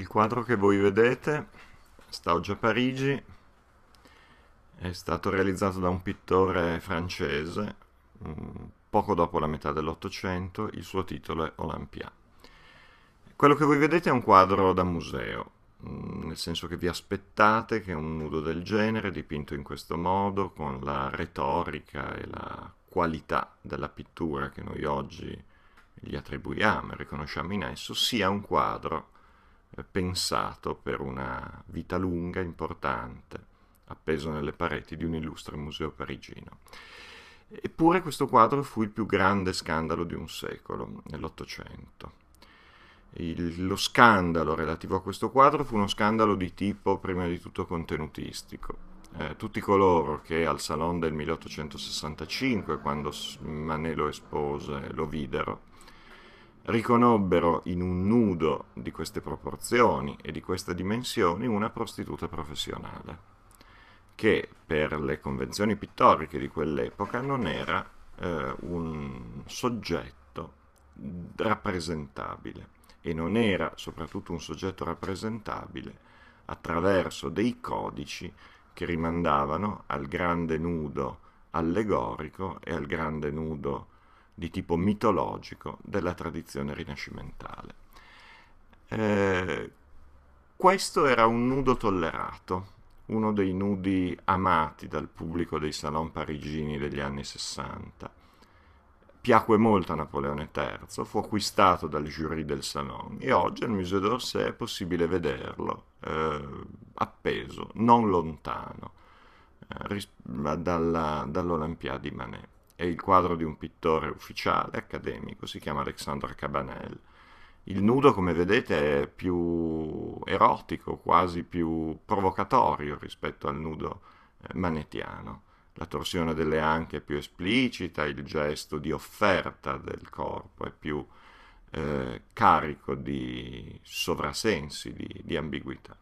il quadro che voi vedete sta oggi a Parigi, è stato realizzato da un pittore francese mm, poco dopo la metà dell'Ottocento, il suo titolo è Olympia. Quello che voi vedete è un quadro da museo, mm, nel senso che vi aspettate che un nudo del genere, dipinto in questo modo, con la retorica e la qualità della pittura che noi oggi gli attribuiamo e riconosciamo in esso, sia un quadro pensato per una vita lunga importante, appeso nelle pareti di un illustre museo parigino. Eppure questo quadro fu il più grande scandalo di un secolo, nell'Ottocento. Il, lo scandalo relativo a questo quadro fu uno scandalo di tipo prima di tutto contenutistico. Eh, tutti coloro che al Salon del 1865, quando Manelo espose, lo videro, riconobbero in un nudo di queste proporzioni e di queste dimensioni una prostituta professionale, che per le convenzioni pittoriche di quell'epoca non era eh, un soggetto rappresentabile e non era soprattutto un soggetto rappresentabile attraverso dei codici che rimandavano al grande nudo allegorico e al grande nudo di tipo mitologico della tradizione rinascimentale. Eh, questo era un nudo tollerato, uno dei nudi amati dal pubblico dei salon parigini degli anni 60. Piacque molto a Napoleone III, fu acquistato dal jury del salon e oggi al Museo d'Orsay è possibile vederlo, eh, appeso, non lontano, eh, dalla, dall'Olympia di Manet è il quadro di un pittore ufficiale accademico, si chiama Alexandre Cabanel. Il nudo, come vedete, è più erotico, quasi più provocatorio rispetto al nudo eh, manettiano. La torsione delle anche è più esplicita, il gesto di offerta del corpo è più eh, carico di sovrasensi, di, di ambiguità.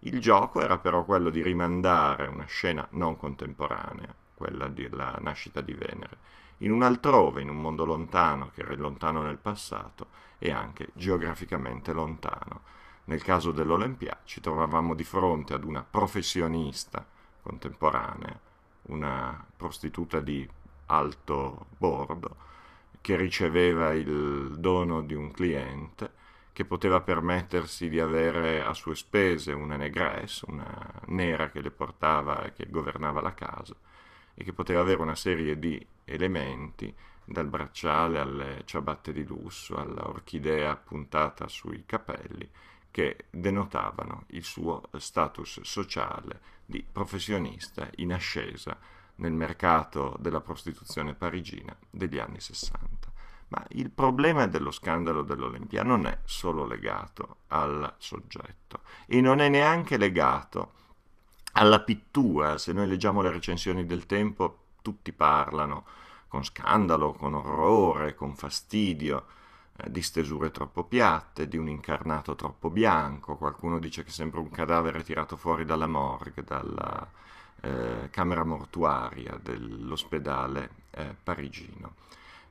Il gioco era però quello di rimandare una scena non contemporanea, quella della nascita di Venere, in un altrove, in un mondo lontano, che era lontano nel passato e anche geograficamente lontano. Nel caso dell'Olimpia ci trovavamo di fronte ad una professionista contemporanea, una prostituta di alto bordo, che riceveva il dono di un cliente che poteva permettersi di avere a sue spese una negress, una nera che le portava e che governava la casa, e che poteva avere una serie di elementi, dal bracciale alle ciabatte di lusso, all'orchidea puntata sui capelli, che denotavano il suo status sociale di professionista in ascesa nel mercato della prostituzione parigina degli anni 60. Ma il problema dello scandalo dell'Olimpia non è solo legato al soggetto e non è neanche legato a alla pittura, se noi leggiamo le recensioni del tempo, tutti parlano con scandalo, con orrore, con fastidio, eh, di stesure troppo piatte, di un incarnato troppo bianco, qualcuno dice che sembra un cadavere tirato fuori dalla morgue, dalla eh, camera mortuaria dell'ospedale eh, parigino.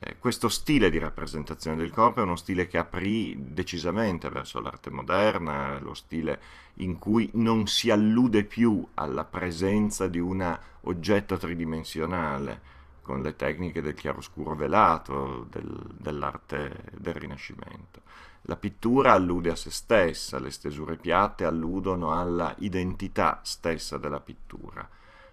Eh, questo stile di rappresentazione del corpo è uno stile che aprì decisamente verso l'arte moderna, lo stile in cui non si allude più alla presenza di un oggetto tridimensionale con le tecniche del chiaroscuro velato, del, dell'arte del Rinascimento. La pittura allude a se stessa, le stesure piatte alludono alla identità stessa della pittura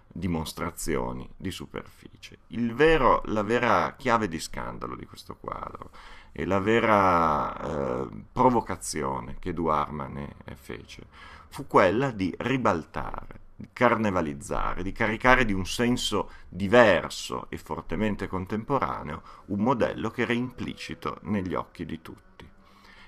dimostrazioni di superficie. Vero, la vera chiave di scandalo di questo quadro e la vera eh, provocazione che Duarma ne eh, fece fu quella di ribaltare, di carnevalizzare, di caricare di un senso diverso e fortemente contemporaneo un modello che era implicito negli occhi di tutti.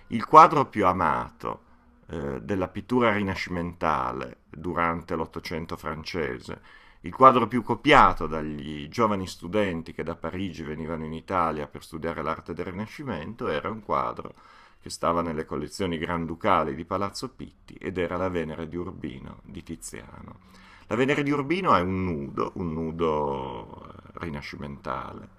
Il quadro più amato eh, della pittura rinascimentale durante l'Ottocento francese il quadro più copiato dagli giovani studenti che da Parigi venivano in Italia per studiare l'arte del Rinascimento era un quadro che stava nelle collezioni granducali di Palazzo Pitti ed era la Venere di Urbino di Tiziano. La Venere di Urbino è un nudo, un nudo eh, rinascimentale,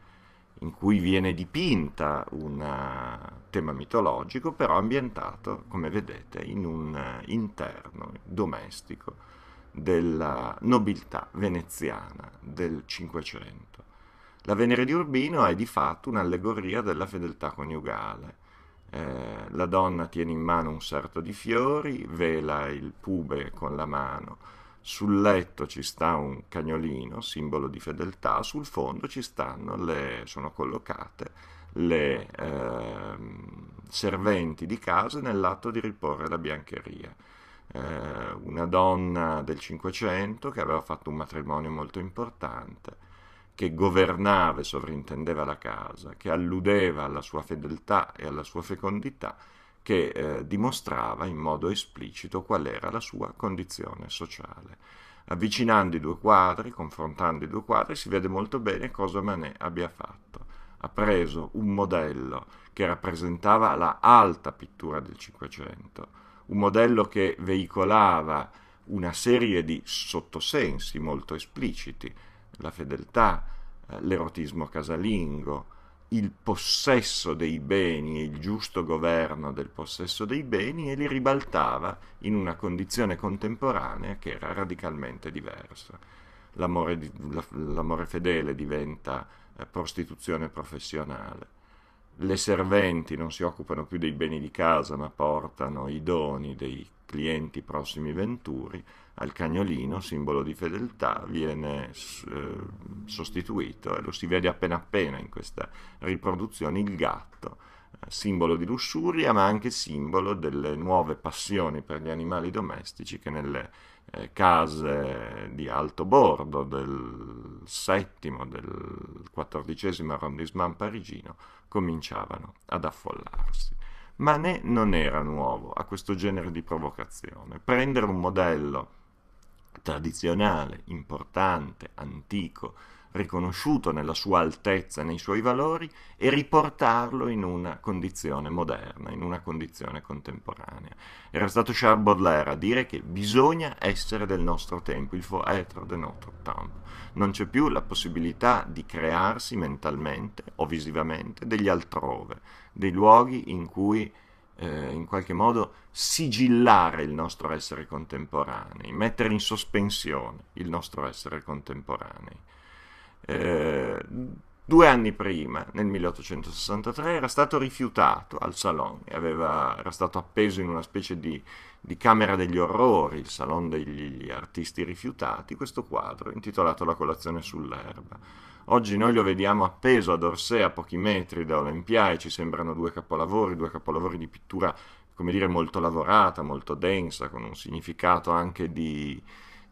in cui viene dipinta un eh, tema mitologico, però ambientato, come vedete, in un eh, interno domestico della nobiltà veneziana del Cinquecento. La Venere di Urbino è di fatto un'allegoria della fedeltà coniugale. Eh, la donna tiene in mano un sarto di fiori, vela il pube con la mano, sul letto ci sta un cagnolino, simbolo di fedeltà, sul fondo ci stanno le, sono collocate le eh, serventi di casa nell'atto di riporre la biancheria eh, una donna del Cinquecento che aveva fatto un matrimonio molto importante, che governava e sovrintendeva la casa, che alludeva alla sua fedeltà e alla sua fecondità, che eh, dimostrava in modo esplicito qual era la sua condizione sociale. Avvicinando i due quadri, confrontando i due quadri, si vede molto bene cosa Manet abbia fatto ha preso un modello che rappresentava la alta pittura del Cinquecento, un modello che veicolava una serie di sottosensi molto espliciti, la fedeltà, eh, l'erotismo casalingo, il possesso dei beni e il giusto governo del possesso dei beni e li ribaltava in una condizione contemporanea che era radicalmente diversa. L'amore, l'amore fedele diventa prostituzione professionale. Le serventi non si occupano più dei beni di casa, ma portano i doni dei clienti prossimi venturi al cagnolino, simbolo di fedeltà, viene eh, sostituito e lo si vede appena appena in questa riproduzione il gatto simbolo di lussuria, ma anche simbolo delle nuove passioni per gli animali domestici che nelle eh, case di alto bordo del settimo, del quattordicesimo arrondissement parigino cominciavano ad affollarsi. Manet non era nuovo a questo genere di provocazione. Prendere un modello tradizionale, importante, antico, riconosciuto nella sua altezza, nei suoi valori, e riportarlo in una condizione moderna, in una condizione contemporanea. Era stato Charles Baudelaire a dire che bisogna essere del nostro tempo, il faut être de notre temps. Non c'è più la possibilità di crearsi mentalmente o visivamente degli altrove, dei luoghi in cui eh, in qualche modo sigillare il nostro essere contemporanei, mettere in sospensione il nostro essere contemporanei eh, due anni prima, nel 1863, era stato rifiutato al Salon, aveva, era stato appeso in una specie di, di Camera degli Orrori, il Salon degli Artisti Rifiutati, questo quadro intitolato La colazione sull'erba. Oggi noi lo vediamo appeso ad Orsay a pochi metri da e ci sembrano due capolavori, due capolavori di pittura, come dire, molto lavorata, molto densa, con un significato anche di,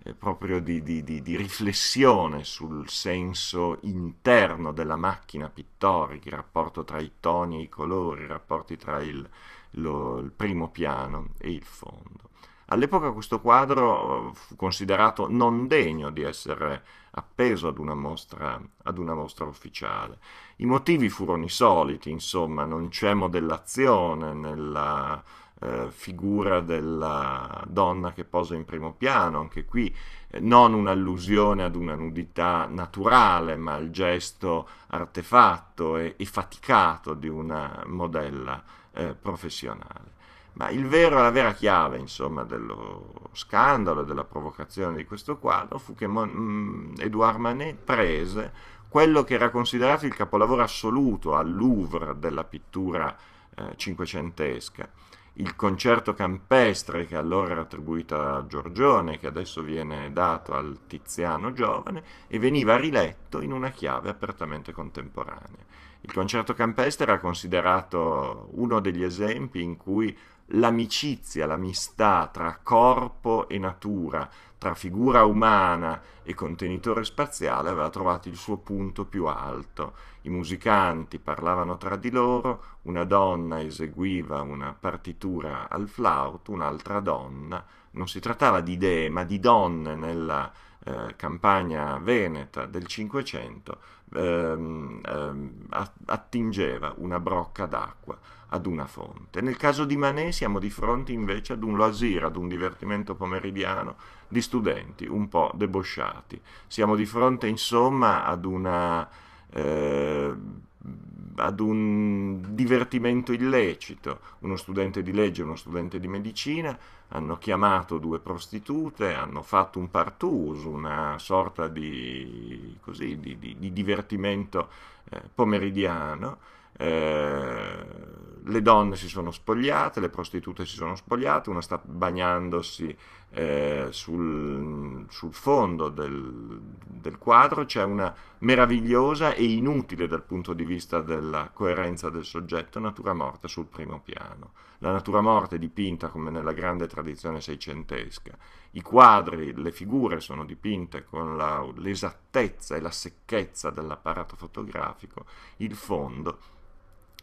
eh, proprio di, di, di, di, riflessione sul senso interno della macchina pittorica, il rapporto tra i toni e i colori, i rapporti tra il, lo, il primo piano e il fondo. All'epoca questo quadro eh, fu considerato non degno di essere appeso ad una, mostra, ad una mostra ufficiale. I motivi furono i soliti, insomma, non c'è modellazione nella eh, figura della donna che posa in primo piano, anche qui eh, non un'allusione ad una nudità naturale, ma al gesto artefatto e, e faticato di una modella eh, professionale. Ma vero, la vera chiave, insomma, dello scandalo e della provocazione di questo quadro fu che Mon- Edouard mm, Manet prese quello che era considerato il capolavoro assoluto al Louvre della pittura eh, cinquecentesca, il concerto campestre che allora era attribuito a Giorgione, che adesso viene dato al Tiziano Giovane, e veniva riletto in una chiave apertamente contemporanea. Il concerto campestre era considerato uno degli esempi in cui l'amicizia, l'amistà tra corpo e natura, tra figura umana e contenitore spaziale aveva trovato il suo punto più alto. I musicanti parlavano tra di loro, una donna eseguiva una partitura al flauto, un'altra donna. Non si trattava di idee, ma di donne nella eh, campagna veneta del Cinquecento ehm, ehm, attingeva una brocca d'acqua ad una fonte. Nel caso di Manè siamo di fronte invece ad un loisir, ad un divertimento pomeridiano di studenti un po' debosciati. Siamo di fronte insomma ad una... Eh, ad un divertimento illecito. Uno studente di legge e uno studente di medicina hanno chiamato due prostitute, hanno fatto un partus, una sorta di, così, di, di, di divertimento eh, pomeridiano. Eh, le donne si sono spogliate, le prostitute si sono spogliate, una sta bagnandosi eh, sul, sul, fondo del, del quadro c'è una meravigliosa e inutile dal punto di vista della coerenza del soggetto natura morta sul primo piano. La natura morta è dipinta come nella grande tradizione seicentesca. I quadri, le figure sono dipinte con la, l'esattezza e la secchezza dell'apparato fotografico, il fondo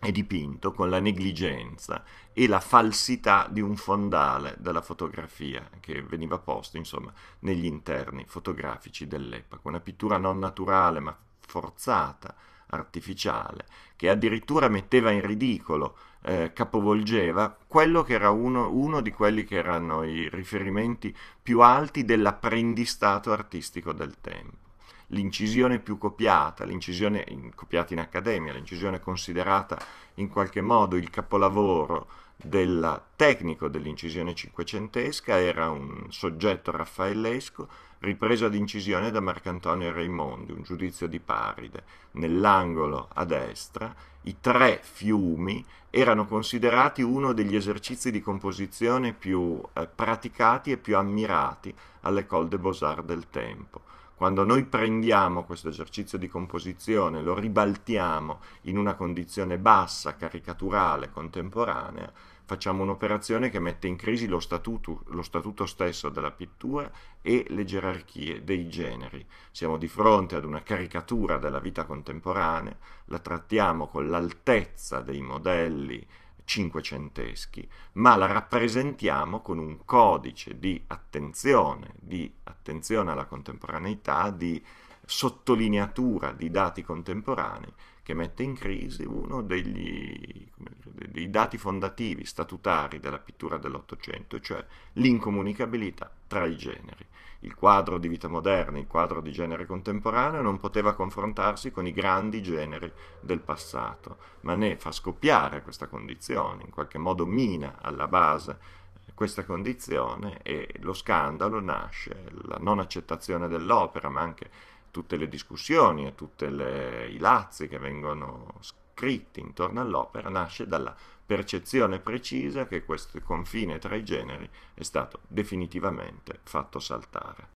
è dipinto con la negligenza e la falsità di un fondale della fotografia che veniva posto insomma negli interni fotografici dell'epoca, una pittura non naturale ma forzata, artificiale, che addirittura metteva in ridicolo, eh, capovolgeva quello che era uno, uno di quelli che erano i riferimenti più alti dell'apprendistato artistico del tempo l'incisione più copiata, l'incisione in, copiata in accademia, l'incisione considerata in qualche modo il capolavoro del tecnico dell'incisione cinquecentesca, era un soggetto raffaellesco ripreso ad incisione da Marcantonio Raimondi, un giudizio di Paride. Nell'angolo a destra i tre fiumi erano considerati uno degli esercizi di composizione più eh, praticati e più ammirati all'École des Beaux-Arts del tempo. Quando noi prendiamo questo esercizio di composizione, lo ribaltiamo in una condizione bassa, caricaturale, contemporanea, facciamo un'operazione che mette in crisi lo statuto, lo statuto, stesso della pittura e le gerarchie dei generi. Siamo di fronte ad una caricatura della vita contemporanea, la trattiamo con l'altezza dei modelli cinquecenteschi, ma la rappresentiamo con un codice di attenzione, di attenzione alla contemporaneità, di sottolineatura di dati contemporanei che mette in crisi uno degli, dire, dei dati fondativi statutari della pittura dell'Ottocento, cioè l'incomunicabilità tra i generi. Il quadro di vita moderna, il quadro di genere contemporaneo non poteva confrontarsi con i grandi generi del passato, ma ne fa scoppiare questa condizione, in qualche modo mina alla base questa condizione e lo scandalo nasce, la non accettazione dell'opera, ma anche tutte le discussioni, a tutti i lazzi che vengono scritti intorno all'opera, nasce dalla percezione precisa che questo confine tra i generi è stato definitivamente fatto saltare.